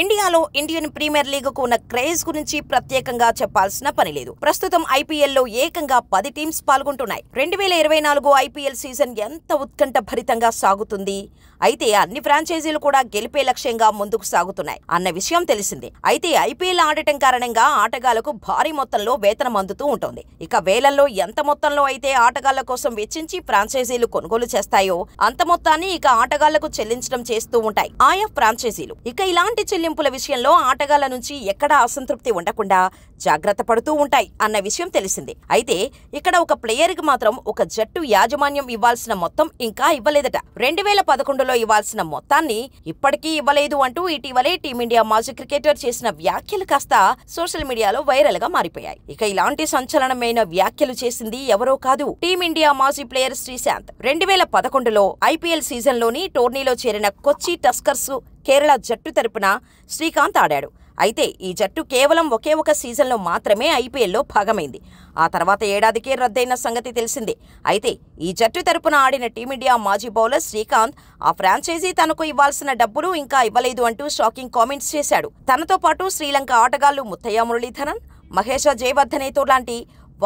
ఇండియాలో Indian premier league కు ఉన్న క్రేజ్ గురించి ప్రత్యేకంగా చెప్పాల్సిన పని లేదు ప్రస్తుతం ఐపీఎల్ లో ఏకంగా పది టీమ్స్ పాల్గొంటున్నాయి రెండు వేల ఇరవై నాలుగు ఐపీఎల్ సీజన్ ఎంత ఉత్కంఠ భరితంగా సాగుతుంది అయితే అన్ని ఫ్రాంచైజీలు కూడా గెలిపే లక్ష్యంగా ముందుకు సాగుతున్నాయి అన్న విషయం తెలిసింది అయితే ఐపీఎల్ ఆడటం కారణంగా ఆటగాళ్లకు భారీ మొత్తంలో వేతనం అందుతూ ఉంటుంది ఇక వేలల్లో ఎంత మొత్తంలో అయితే ఆటగాళ్ల కోసం వెచ్చించి ఫ్రాంచైజీలు కొనుగోలు చేస్తాయో అంత మొత్తాన్ని ఇక ఆటగాళ్లకు చెల్లించడం చేస్తూ ఉంటాయి ఆయా ఫ్రాంచైజీలు ఇక ఇలాంటి చెల్లింపుల విషయంలో ఆటగాళ్ల నుంచి ఎక్కడా అసంతృప్తి ఉండకుండా జాగ్రత్త పడుతూ ఉంటాయి అన్న విషయం తెలిసింది అయితే ఇక్కడ ఒక ప్లేయర్ కి మాత్రం ఒక జట్టు యాజమాన్యం ఇవ్వాల్సిన మొత్తం ఇంకా ఇవ్వలేదట రెండు వేల పదకొండులో రూపంలో ఇవ్వాల్సిన మొత్తాన్ని ఇప్పటికీ ఇవ్వలేదు అంటూ ఇటీవలే టీమిండియా మాజీ క్రికెటర్ చేసిన వ్యాఖ్యలు కాస్త సోషల్ మీడియాలో వైరల్ గా మారిపోయాయి ఇక ఇలాంటి సంచలనమైన వ్యాఖ్యలు చేసింది ఎవరో కాదు టీమిండియా మాజీ ప్లేయర్ శ్రీశాంత్ రెండు వేల పదకొండులో ఐపీఎల్ సీజన్లోని టోర్నీలో చేరిన కొచ్చి టస్కర్స్ కేరళ జట్టు తరపున శ్రీకాంత్ ఆడాడు అయితే ఈ జట్టు కేవలం ఒకే ఒక సీజన్లో మాత్రమే ఐపీఎల్లో భాగమైంది ఆ తర్వాత ఏడాదికే రద్దయిన సంగతి తెలిసిందే అయితే ఈ జట్టు తరపున ఆడిన టీమిండియా మాజీ బౌలర్ శ్రీకాంత్ ఆ ఫ్రాంచైజీ తనకు ఇవ్వాల్సిన డబ్బులు ఇంకా ఇవ్వలేదు అంటూ షాకింగ్ కామెంట్స్ చేశాడు తనతో పాటు శ్రీలంక ఆటగాళ్లు ముత్తయ్య మురళీధరన్ మహేష జయవర్ధనేతో లాంటి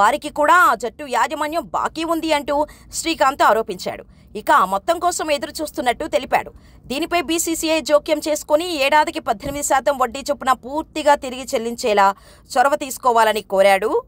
వారికి కూడా ఆ జట్టు యాజమాన్యం బాకీ ఉంది అంటూ శ్రీకాంత్ ఆరోపించాడు ఇక ఆ మొత్తం కోసం ఎదురు చూస్తున్నట్టు తెలిపాడు దీనిపై బీసీసీఐ జోక్యం చేసుకుని ఏడాదికి పద్దెనిమిది శాతం వడ్డీ చొప్పున పూర్తిగా తిరిగి చెల్లించేలా చొరవ తీసుకోవాలని కోరాడు